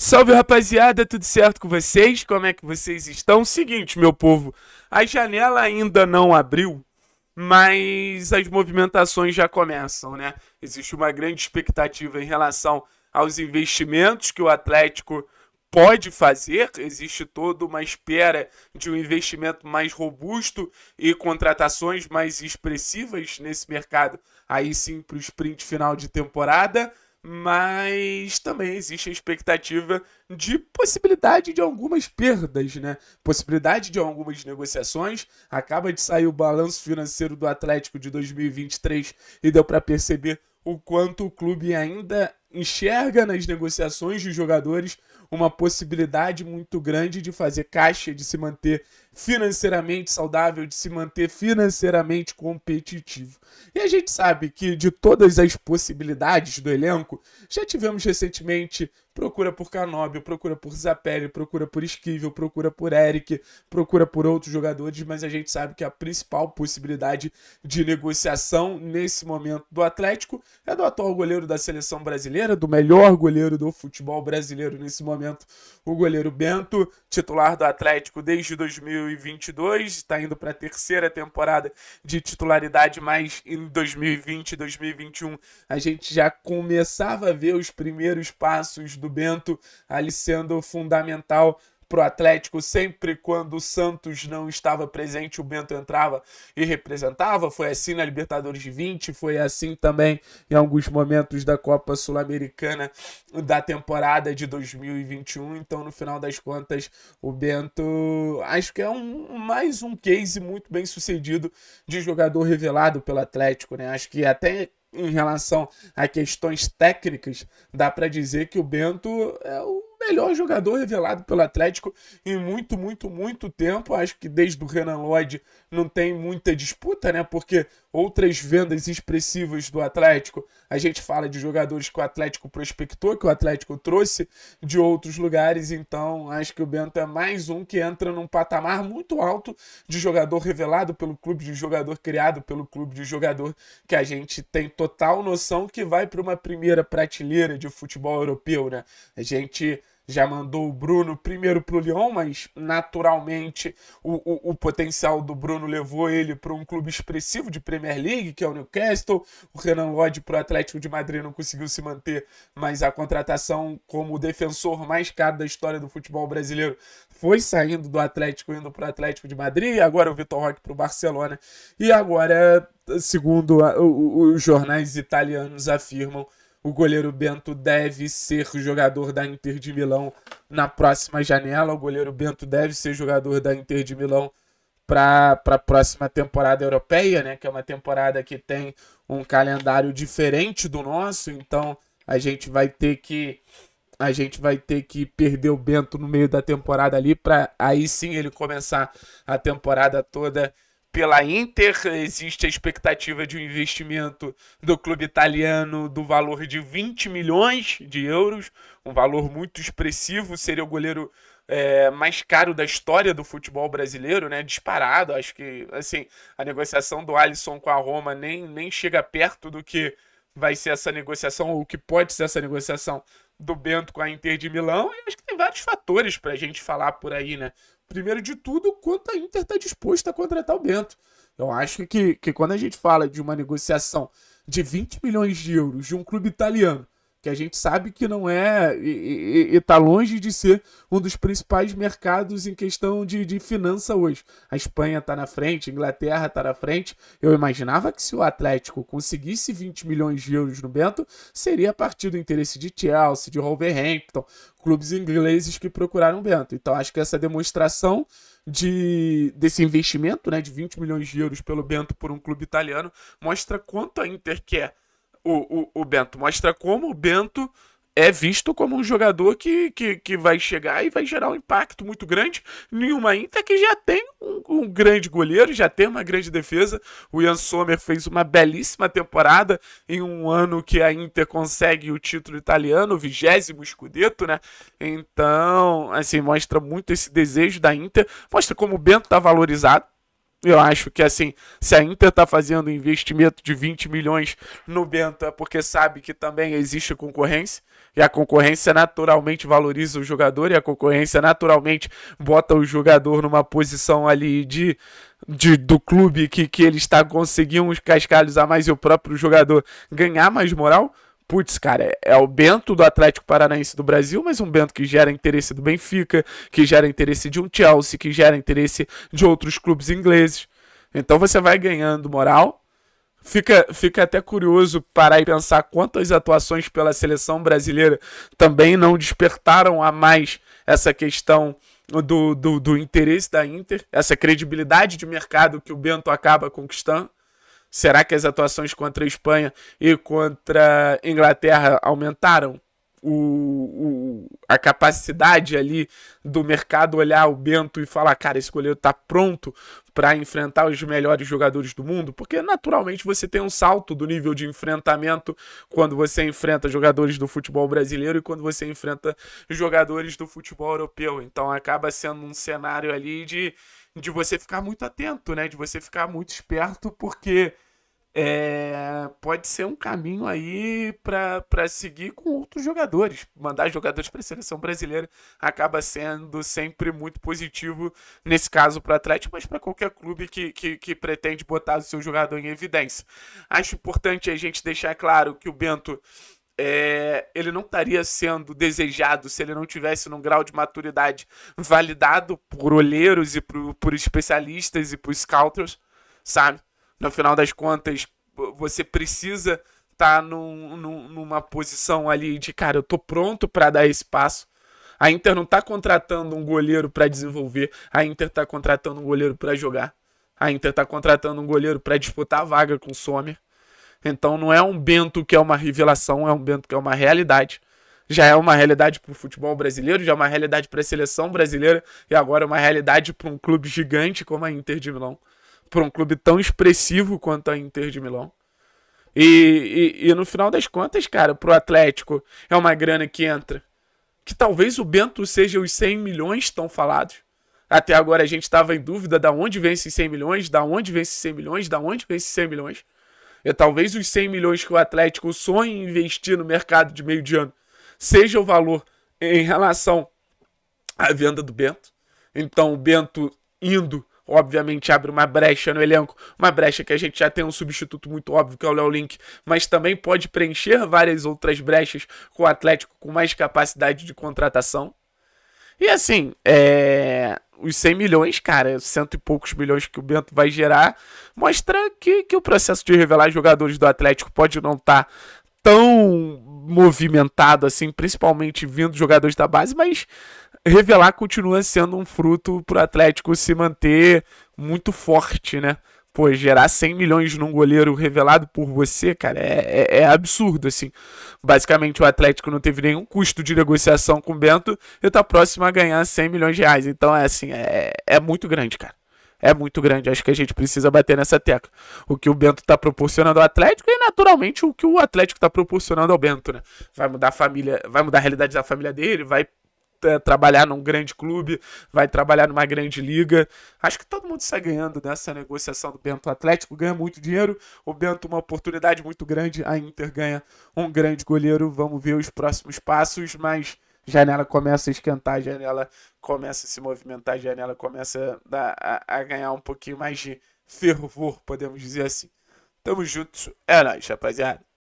Salve rapaziada, tudo certo com vocês? Como é que vocês estão? Seguinte, meu povo, a janela ainda não abriu, mas as movimentações já começam, né? Existe uma grande expectativa em relação aos investimentos que o Atlético pode fazer, existe toda uma espera de um investimento mais robusto e contratações mais expressivas nesse mercado, aí sim para o sprint final de temporada mas também existe a expectativa de possibilidade de algumas perdas, né? Possibilidade de algumas negociações. Acaba de sair o balanço financeiro do Atlético de 2023 e deu para perceber o quanto o clube ainda enxerga nas negociações de jogadores uma possibilidade muito grande de fazer caixa, de se manter financeiramente saudável, de se manter financeiramente competitivo. E a gente sabe que de todas as possibilidades do elenco, já tivemos recentemente procura por Canóbio, procura por Zapelli, procura por Esquivel, procura por Eric, procura por outros jogadores, mas a gente sabe que a principal possibilidade de negociação nesse momento do Atlético é do atual goleiro da seleção brasileira, do melhor goleiro do futebol brasileiro nesse momento momento o goleiro Bento, titular do Atlético desde 2022, está indo para a terceira temporada de titularidade, mas em 2020 e 2021 a gente já começava a ver os primeiros passos do Bento ali sendo fundamental para o Atlético sempre quando o Santos não estava presente, o Bento entrava e representava. Foi assim na Libertadores de 20, foi assim também em alguns momentos da Copa Sul-Americana da temporada de 2021. Então, no final das contas, o Bento acho que é um, mais um case muito bem sucedido de jogador revelado pelo Atlético, né? Acho que até em relação a questões técnicas, dá para dizer que o Bento é o melhor jogador revelado pelo Atlético em muito, muito, muito tempo. Acho que desde o Renan Lloyd não tem muita disputa, né? Porque outras vendas expressivas do Atlético. A gente fala de jogadores que o Atlético prospectou, que o Atlético trouxe de outros lugares, então acho que o Bento é mais um que entra num patamar muito alto de jogador revelado pelo clube, de jogador criado pelo clube, de jogador que a gente tem total noção que vai para uma primeira prateleira de futebol europeu, né? A gente já mandou o Bruno primeiro para o Lyon, mas naturalmente o, o, o, potencial do Bruno levou ele para um clube expressivo de Premier League, que é o Newcastle. O Renan Lodge para o Atlético de Madrid não conseguiu se manter, mas a contratação como o defensor mais caro da história do futebol brasileiro foi saindo do Atlético, indo para o Atlético de Madrid. Agora o Vitor Roque para o Barcelona. E agora, segundo os jornais italianos afirmam, o goleiro Bento deve ser jogador da Inter de Milão na próxima janela. O goleiro Bento deve ser jogador da Inter de Milão para a próxima temporada europeia, né? Que é uma temporada que tem um calendário diferente do nosso, então a gente vai ter que a gente vai ter que perder o Bento no meio da temporada ali para aí sim ele começar a temporada toda pela Inter, existe a expectativa de um investimento do clube italiano do valor de 20 milhões de euros, um valor muito expressivo, seria o goleiro é, mais caro da história do futebol brasileiro, né? Disparado, acho que assim, a negociação do Alisson com a Roma nem, nem chega perto do que vai ser essa negociação, ou que pode ser essa negociação do Bento com a Inter de Milão, e acho que tem vários fatores para a gente falar por aí, né? primeiro de tudo, quanto a Inter está disposta a contratar o Bento. Eu acho que, que quando a gente fala de uma negociação de 20 milhões de euros de um clube italiano que a gente sabe que não é e está longe de ser um dos principais mercados em questão de, de finança hoje. A Espanha está na frente, a Inglaterra está na frente. Eu imaginava que se o Atlético conseguisse 20 milhões de euros no Bento, seria a partir do interesse de Chelsea, de Wolverhampton, clubes ingleses que procuraram o Bento. Então acho que essa demonstração de, desse investimento né, de 20 milhões de euros pelo Bento por um clube italiano mostra quanto a Inter quer o, o, o Bento. Mostra como o Bento é visto como um jogador que, que, que vai chegar e vai gerar um impacto muito grande em uma Inter que já tem um, um, grande goleiro, já tem uma grande defesa. O Ian Sommer fez uma belíssima temporada em um ano que a Inter consegue o título italiano, o vigésimo escudeto, né? Então, assim, mostra muito esse desejo da Inter, mostra como o Bento está valorizado eu acho que assim, se a Inter está fazendo investimento de 20 milhões no Bento é porque sabe que também existe concorrência e a concorrência naturalmente valoriza o jogador e a concorrência naturalmente bota o jogador numa posição ali de, de do clube que, que ele está conseguindo os cascalhos a mais e o próprio jogador ganhar mais moral putz, cara, é o Bento do Atlético Paranaense do Brasil, mas um Bento que gera interesse do Benfica, que gera interesse de um Chelsea, que gera interesse de outros clubes ingleses. Então você vai ganhando moral. Fica, fica até curioso parar e pensar quantas atuações pela seleção brasileira também não despertaram a mais essa questão do, do, do interesse da Inter, essa credibilidade de mercado que o Bento acaba conquistando. Será que as atuações contra a Espanha e contra a Inglaterra aumentaram o, o, a capacidade ali do mercado olhar o Bento e falar, cara, esse goleiro tá pronto para enfrentar os melhores jogadores do mundo? Porque naturalmente você tem um salto do nível de enfrentamento quando você enfrenta jogadores do futebol brasileiro e quando você enfrenta jogadores do futebol europeu. Então acaba sendo um cenário ali de de você ficar muito atento, né? De você ficar muito esperto, porque é, pode ser um caminho aí para seguir com outros jogadores. Mandar jogadores para a seleção brasileira acaba sendo sempre muito positivo, nesse caso para o Atlético, mas para qualquer clube que, que, que, pretende botar o seu jogador em evidência. Acho importante a gente deixar claro que o Bento é, ele não estaria sendo desejado se ele não tivesse num grau de maturidade validado por olheiros e por, por especialistas e por scouters, sabe? No final das contas, você precisa tá num, num, numa posição ali de cara, eu tô pronto para dar esse passo. A Inter não tá contratando um goleiro para desenvolver, a Inter tá contratando um goleiro para jogar. A Inter tá contratando um goleiro para disputar a vaga com o Sommer. Então não é um Bento que é uma revelação, é um Bento que é uma realidade. Já é uma realidade para o futebol brasileiro, já é uma realidade para a seleção brasileira e agora é uma realidade para um clube gigante como a Inter de Milão, para um clube tão expressivo quanto a Inter de Milão. E, e, e no final das contas, cara, para o Atlético é uma grana que entra. Que talvez o Bento seja os 100 milhões tão falados. Até agora a gente estava em dúvida da onde vem esses 100 milhões, da onde vem esses 100 milhões, da onde vem esses 100 milhões. É talvez os 100 milhões que o Atlético sonha em investir no mercado de meio de ano seja o valor em relação à venda do Bento. Então, o Bento indo, obviamente, abre uma brecha no elenco, uma brecha que a gente já tem um substituto muito óbvio, que é o Léo Link, mas também pode preencher várias outras brechas com o Atlético com mais capacidade de contratação. E assim, é... os 100 milhões, cara, cento e poucos milhões que o Bento vai gerar, mostra que, que o processo de revelar jogadores do Atlético pode não estar tá tão movimentado assim, principalmente vindo jogadores da base, mas revelar continua sendo um fruto pro Atlético se manter muito forte, né? pô, gerar 100 milhões num goleiro revelado por você, cara, é, é, é absurdo, assim. Basicamente, o Atlético não teve nenhum custo de negociação com o Bento e tá próximo a ganhar 100 milhões de reais. Então, é assim, é, é muito grande, cara é muito grande. Acho que a gente precisa bater nessa tecla. O que o Bento está proporcionando ao Atlético e, é naturalmente, o que o Atlético está proporcionando ao Bento, né? Vai mudar a família, vai mudar a realidade da família dele, vai é, trabalhar num grande clube, vai trabalhar numa grande liga. Acho que todo mundo sai ganhando nessa negociação do Bento. O Atlético ganha muito dinheiro, o Bento uma oportunidade muito grande, a Inter ganha um grande goleiro. Vamos ver os próximos passos, mas janela começa a esquentar, janela começa a se movimentar, janela começa a, a, a ganhar um pouquinho mais de fervor, podemos dizer assim. Tamo junto, é nóis, rapaziada.